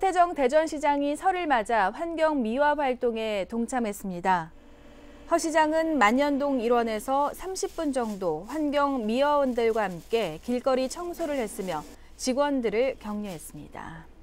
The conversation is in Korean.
허태정 대전시장이 설을 맞아 환경 미화 활동에 동참했습니다. 허 시장은 만년동 일원에서 30분 정도 환경 미화원들과 함께 길거리 청소를 했으며 직원들을 격려했습니다.